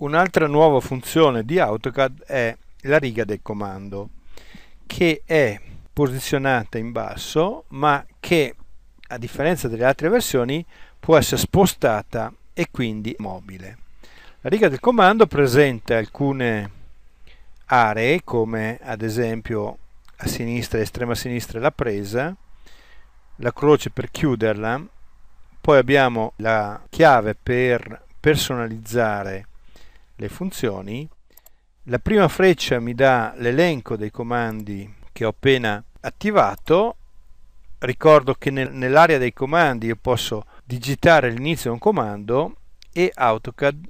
Un'altra nuova funzione di AutoCAD è la riga del comando che è posizionata in basso ma che a differenza delle altre versioni può essere spostata e quindi mobile. La riga del comando presenta alcune aree come ad esempio a sinistra, e estrema sinistra la presa, la croce per chiuderla, poi abbiamo la chiave per personalizzare le funzioni. La prima freccia mi dà l'elenco dei comandi che ho appena attivato. Ricordo che nel, nell'area dei comandi io posso digitare l'inizio di un comando e AutoCAD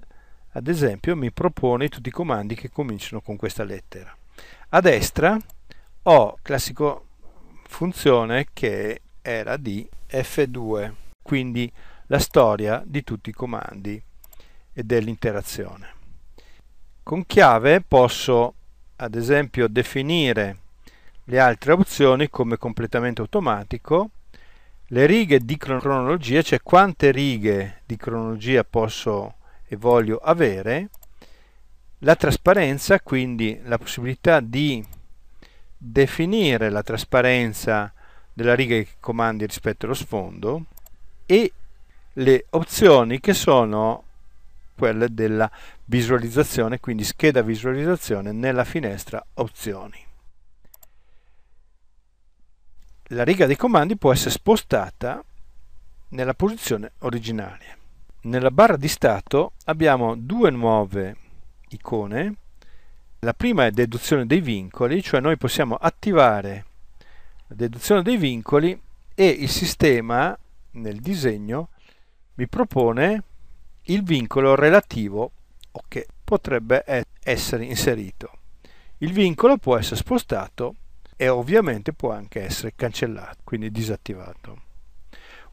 ad esempio mi propone tutti i comandi che cominciano con questa lettera. A destra ho classico funzione che era di F2, quindi la storia di tutti i comandi e dell'interazione. Con chiave posso ad esempio definire le altre opzioni come completamento automatico, le righe di cronologia, cioè quante righe di cronologia posso e voglio avere, la trasparenza, quindi la possibilità di definire la trasparenza della riga che comandi rispetto allo sfondo e le opzioni che sono quelle della visualizzazione, quindi scheda visualizzazione nella finestra opzioni. La riga dei comandi può essere spostata nella posizione originaria. Nella barra di stato abbiamo due nuove icone. La prima è deduzione dei vincoli, cioè noi possiamo attivare la deduzione dei vincoli e il sistema nel disegno mi propone il vincolo relativo o che potrebbe essere inserito. Il vincolo può essere spostato e ovviamente può anche essere cancellato, quindi disattivato.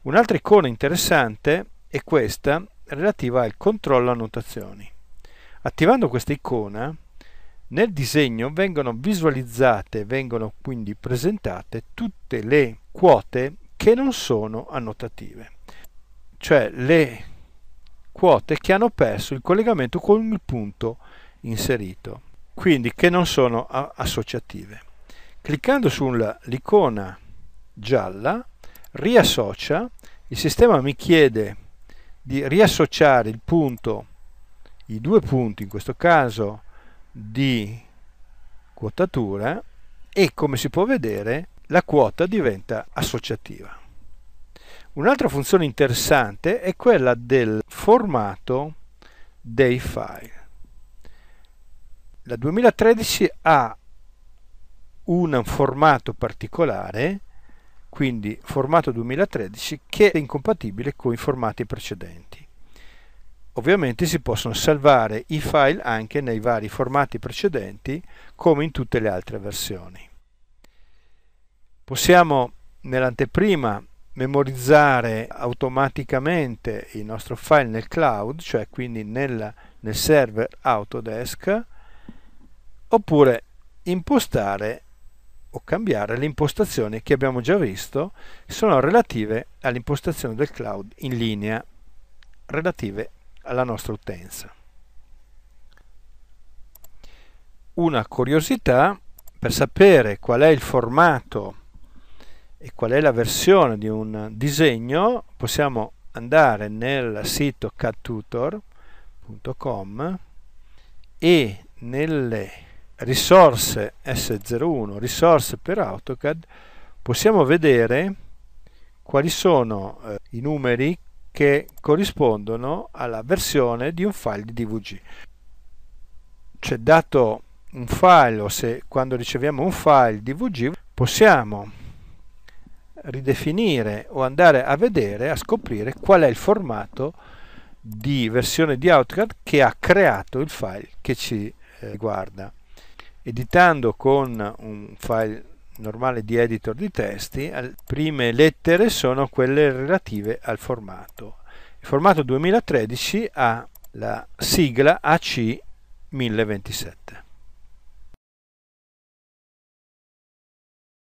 Un'altra icona interessante è questa relativa al controllo annotazioni. Attivando questa icona, nel disegno vengono visualizzate, vengono quindi presentate tutte le quote che non sono annotative, cioè le quote che hanno perso il collegamento con il punto inserito, quindi che non sono associative. Cliccando sull'icona gialla riassocia, il sistema mi chiede di riassociare il punto, i due punti in questo caso di quotatura e come si può vedere la quota diventa associativa. Un'altra funzione interessante è quella del formato dei file. La 2013 ha un formato particolare, quindi formato 2013, che è incompatibile con i formati precedenti. Ovviamente si possono salvare i file anche nei vari formati precedenti, come in tutte le altre versioni. Possiamo nell'anteprima memorizzare automaticamente il nostro file nel cloud, cioè quindi nella, nel server Autodesk, oppure impostare o cambiare le impostazioni che abbiamo già visto sono relative all'impostazione del cloud in linea, relative alla nostra utenza. Una curiosità, per sapere qual è il formato e qual è la versione di un disegno, possiamo andare nel sito cattutor.com e nelle risorse S01, risorse per AutoCAD, possiamo vedere quali sono eh, i numeri che corrispondono alla versione di un file di DVG. C'è dato un file o se quando riceviamo un file DVG possiamo ridefinire o andare a vedere, a scoprire qual è il formato di versione di Outcard che ha creato il file che ci eh, riguarda. Editando con un file normale di editor di testi, le prime lettere sono quelle relative al formato. Il formato 2013 ha la sigla AC1027.